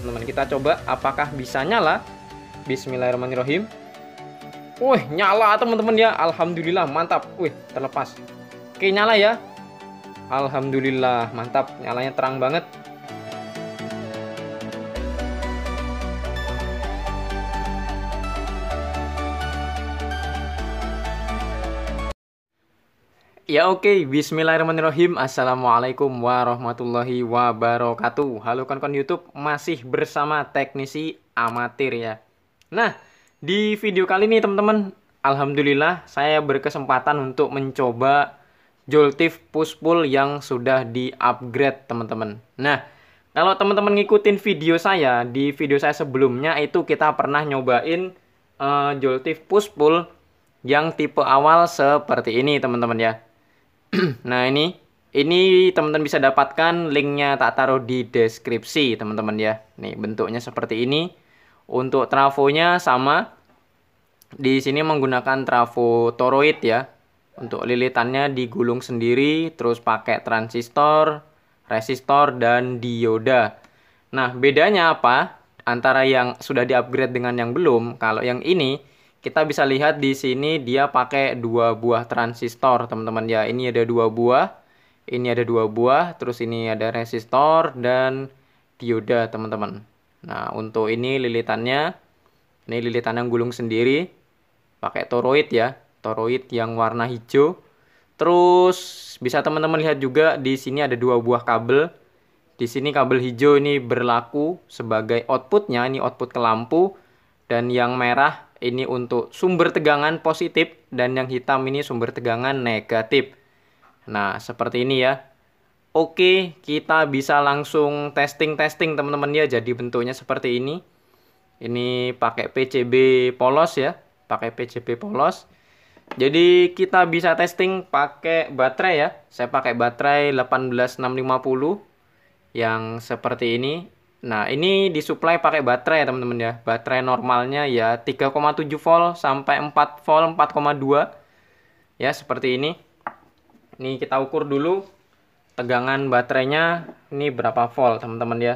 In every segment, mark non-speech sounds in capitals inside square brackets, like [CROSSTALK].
teman-teman kita coba apakah bisa nyala Bismillahirrahmanirrahim Wih nyala teman-teman ya Alhamdulillah mantap Wih terlepas Oke nyala ya Alhamdulillah mantap nyalanya terang banget Ya oke, okay. bismillahirrahmanirrahim. Assalamualaikum warahmatullahi wabarakatuh. Halo kawan-kawan YouTube, masih bersama teknisi amatir ya. Nah, di video kali ini teman-teman, alhamdulillah saya berkesempatan untuk mencoba joltif push pull yang sudah di-upgrade teman-teman. Nah, kalau teman-teman ngikutin video saya, di video saya sebelumnya itu kita pernah nyobain uh, joltif push pull yang tipe awal seperti ini teman-teman ya. [CLEARS THROAT] nah ini ini teman-teman bisa dapatkan linknya tak taruh di deskripsi teman-teman ya. Nih bentuknya seperti ini. Untuk trafonya sama. Di sini menggunakan trafo toroid ya. Untuk lilitannya digulung sendiri, terus pakai transistor, resistor, dan dioda. Nah bedanya apa antara yang sudah diupgrade dengan yang belum? Kalau yang ini kita bisa lihat di sini dia pakai dua buah transistor teman-teman ya ini ada dua buah ini ada dua buah terus ini ada resistor dan dioda teman-teman nah untuk ini lilitannya ini lilitan yang gulung sendiri pakai toroid ya toroid yang warna hijau terus bisa teman-teman lihat juga di sini ada dua buah kabel di sini kabel hijau ini berlaku sebagai outputnya ini output ke lampu dan yang merah ini untuk sumber tegangan positif dan yang hitam ini sumber tegangan negatif. Nah, seperti ini ya. Oke, kita bisa langsung testing-testing teman-teman ya. Jadi bentuknya seperti ini. Ini pakai PCB polos ya, pakai PCB polos. Jadi kita bisa testing pakai baterai ya. Saya pakai baterai 18650 yang seperti ini Nah, ini disuplai pakai baterai ya, teman-teman ya. Baterai normalnya ya 3,7 volt sampai 4 volt 4,2. Ya, seperti ini. Ini kita ukur dulu tegangan baterainya ini berapa volt, teman-teman ya.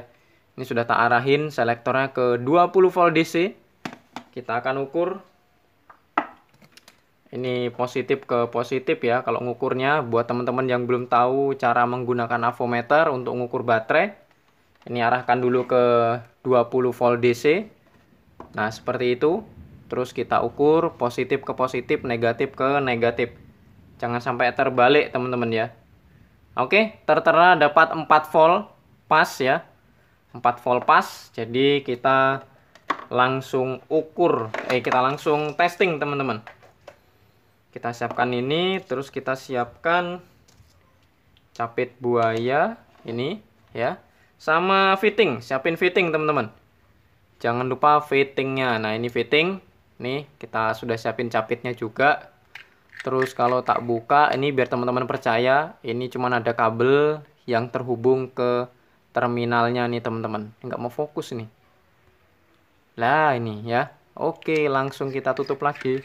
Ini sudah tak arahin selektornya ke 20 volt DC. Kita akan ukur ini positif ke positif ya kalau ngukurnya buat teman-teman yang belum tahu cara menggunakan avometer untuk ngukur baterai ini arahkan dulu ke 20 volt DC nah seperti itu terus kita ukur positif ke positif negatif ke negatif jangan sampai terbalik teman-teman ya oke tertera dapat 4 volt pas ya 4 volt pas jadi kita langsung ukur eh kita langsung testing teman-teman kita siapkan ini terus kita siapkan capit buaya ini ya sama fitting siapin fitting teman-teman jangan lupa fittingnya nah ini fitting nih kita sudah siapin capitnya juga terus kalau tak buka ini biar teman-teman percaya ini cuma ada kabel yang terhubung ke terminalnya nih teman-teman nggak mau fokus nih lah ini ya oke langsung kita tutup lagi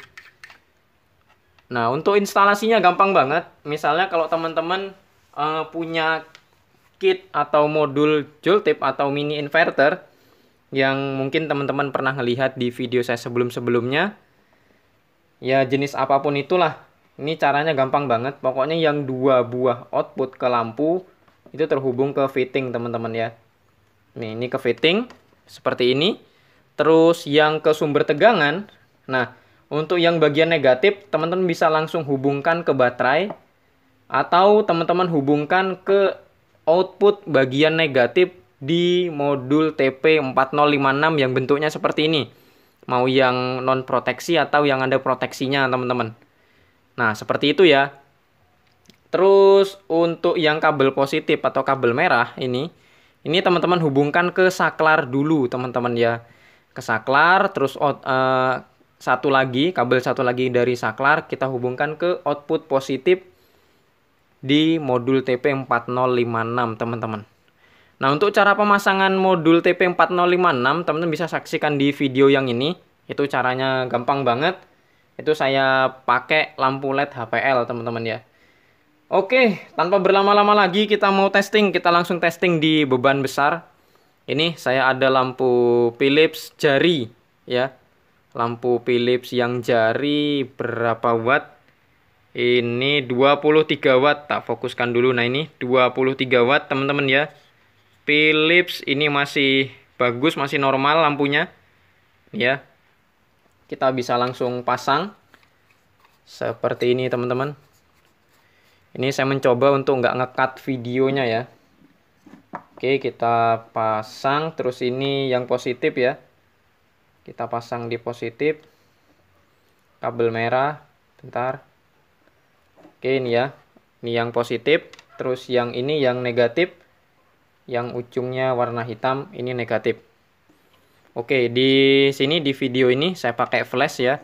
nah untuk instalasinya gampang banget misalnya kalau teman-teman uh, punya kit atau modul joule tip atau mini inverter yang mungkin teman-teman pernah melihat di video saya sebelum-sebelumnya. Ya jenis apapun itulah. Ini caranya gampang banget. Pokoknya yang dua buah output ke lampu itu terhubung ke fitting teman-teman ya. Nih ini ke fitting seperti ini. Terus yang ke sumber tegangan. Nah untuk yang bagian negatif teman-teman bisa langsung hubungkan ke baterai atau teman-teman hubungkan ke output bagian negatif di modul TP4056 yang bentuknya seperti ini. Mau yang non proteksi atau yang ada proteksinya, teman-teman. Nah, seperti itu ya. Terus untuk yang kabel positif atau kabel merah ini, ini teman-teman hubungkan ke saklar dulu, teman-teman ya. Ke saklar, terus out, uh, satu lagi kabel satu lagi dari saklar kita hubungkan ke output positif di modul TP4056 teman-teman. Nah untuk cara pemasangan modul TP4056 teman-teman bisa saksikan di video yang ini. Itu caranya gampang banget. Itu saya pakai lampu LED HPL teman-teman ya. Oke, tanpa berlama-lama lagi kita mau testing. Kita langsung testing di beban besar. Ini saya ada lampu Philips jari ya. Lampu Philips yang jari berapa watt? ini 23 watt tak fokuskan dulu nah ini 23 watt teman-teman ya Philips ini masih bagus masih normal lampunya ya kita bisa langsung pasang seperti ini teman-teman ini saya mencoba untuk nggak ngekat videonya ya oke kita pasang terus ini yang positif ya kita pasang di positif kabel merah bentar Oke ini ya, ini yang positif, terus yang ini yang negatif, yang ujungnya warna hitam ini negatif. Oke di sini di video ini saya pakai flash ya,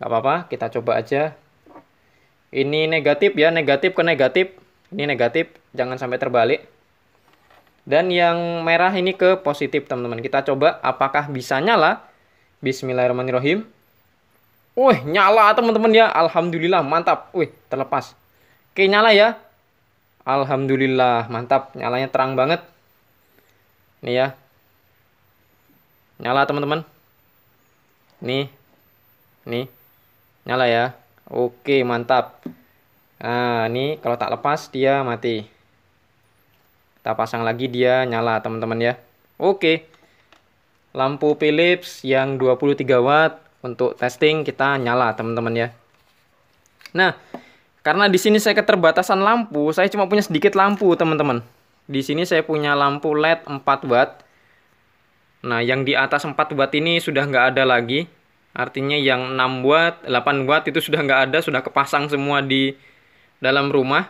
nggak apa-apa kita coba aja. Ini negatif ya, negatif ke negatif, ini negatif, jangan sampai terbalik. Dan yang merah ini ke positif teman-teman. Kita coba apakah bisa nyala. Bismillahirrahmanirrahim. Wih, nyala teman-teman ya. Alhamdulillah, mantap. Wih, terlepas. Oke, nyala ya. Alhamdulillah, mantap. Nyalanya terang banget. Nih ya. Nyala teman-teman. Nih. Nih. Nyala ya. Oke, mantap. Nah, ini kalau tak lepas dia mati. Kita pasang lagi dia nyala teman-teman ya. Oke. Lampu Philips yang 23 watt untuk testing kita nyala teman-teman ya. Nah, karena di sini saya keterbatasan lampu, saya cuma punya sedikit lampu teman-teman. Di sini saya punya lampu LED 4 watt. Nah, yang di atas 4 watt ini sudah nggak ada lagi. Artinya yang 6 watt, 8 watt itu sudah nggak ada, sudah kepasang semua di dalam rumah.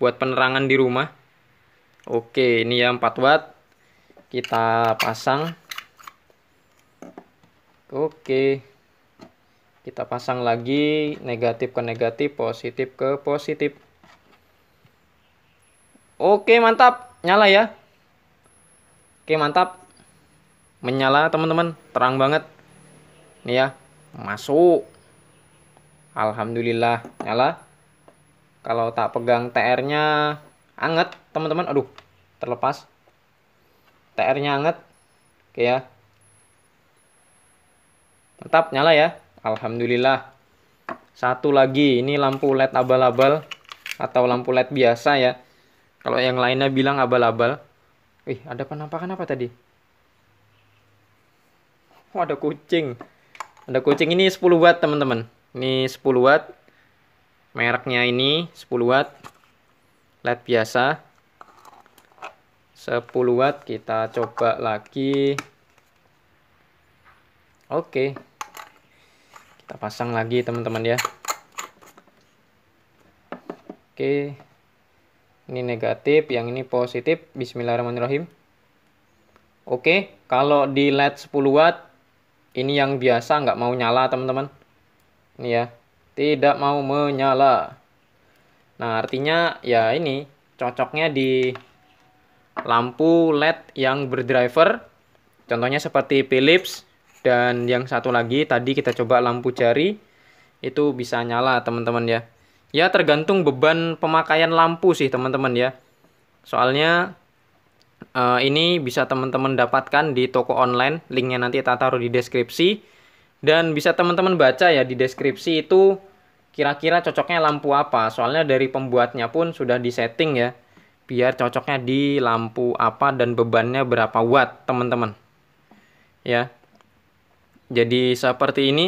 Buat penerangan di rumah. Oke, ini yang 4 watt. Kita pasang. Oke. Kita pasang lagi negatif ke negatif, positif ke positif. Oke, mantap. Nyala ya. Oke, mantap. Menyala, teman-teman. Terang banget. Nih ya, masuk. Alhamdulillah, nyala. Kalau tak pegang TR-nya anget, teman-teman. Aduh, terlepas. TR-nya anget. Oke ya. Tetap nyala ya. Alhamdulillah. Satu lagi, ini lampu LED abal-abal atau lampu LED biasa ya. Kalau yang lainnya bilang abal-abal. Wih, ada penampakan apa tadi? Oh, ada kucing. Ada kucing ini 10 watt, teman-teman. Ini 10 watt. Mereknya ini 10 watt. LED biasa. 10 watt kita coba lagi. Oke, kita pasang lagi teman-teman ya oke ini negatif yang ini positif bismillahirrahmanirrahim oke kalau di led 10 watt ini yang biasa nggak mau nyala teman-teman ini ya tidak mau menyala nah artinya ya ini cocoknya di lampu led yang berdriver contohnya seperti Philips dan yang satu lagi tadi kita coba lampu jari itu bisa nyala teman-teman ya ya tergantung beban pemakaian lampu sih teman-teman ya soalnya uh, ini bisa teman-teman dapatkan di toko online linknya nanti kita taruh di deskripsi dan bisa teman-teman baca ya di deskripsi itu kira-kira cocoknya lampu apa soalnya dari pembuatnya pun sudah disetting ya biar cocoknya di lampu apa dan bebannya berapa watt teman-teman ya jadi seperti ini.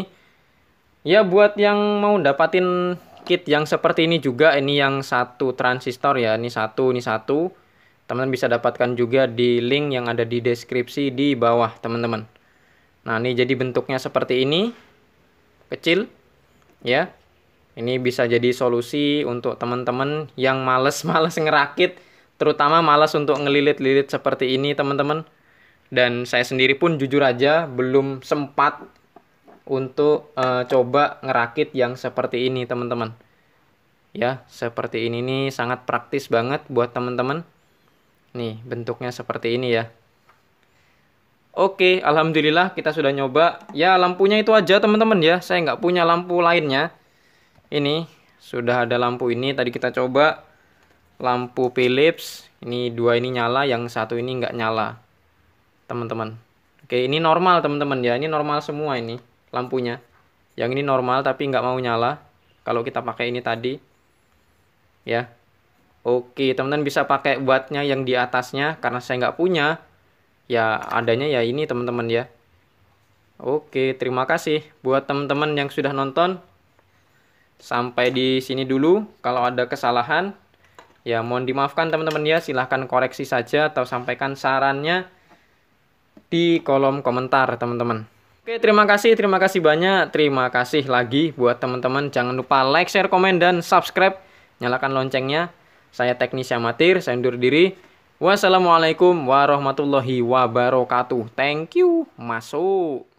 Ya buat yang mau dapatin kit yang seperti ini juga, ini yang satu transistor ya, ini satu, ini satu. Teman-teman bisa dapatkan juga di link yang ada di deskripsi di bawah, teman-teman. Nah, ini jadi bentuknya seperti ini. Kecil ya. Ini bisa jadi solusi untuk teman-teman yang males-males ngerakit, terutama males untuk ngelilit-lilit seperti ini, teman-teman dan saya sendiri pun jujur aja belum sempat untuk uh, coba ngerakit yang seperti ini teman-teman ya seperti ini nih sangat praktis banget buat teman-teman nih bentuknya seperti ini ya Oke, alhamdulillah kita sudah nyoba. Ya, lampunya itu aja teman-teman ya. Saya nggak punya lampu lainnya. Ini sudah ada lampu ini. Tadi kita coba lampu Philips. Ini dua ini nyala, yang satu ini nggak nyala teman-teman. Oke, ini normal teman-teman ya. Ini normal semua ini lampunya. Yang ini normal tapi nggak mau nyala. Kalau kita pakai ini tadi. Ya. Oke, teman-teman bisa pakai buatnya yang di atasnya. Karena saya nggak punya. Ya, adanya ya ini teman-teman ya. Oke, terima kasih buat teman-teman yang sudah nonton. Sampai di sini dulu. Kalau ada kesalahan, ya mohon dimaafkan teman-teman ya. Silahkan koreksi saja atau sampaikan sarannya di kolom komentar teman-teman. Oke, terima kasih, terima kasih banyak. Terima kasih lagi buat teman-teman. Jangan lupa like, share, komen, dan subscribe. Nyalakan loncengnya. Saya teknisi amatir, saya undur diri. Wassalamualaikum warahmatullahi wabarakatuh. Thank you. Masuk.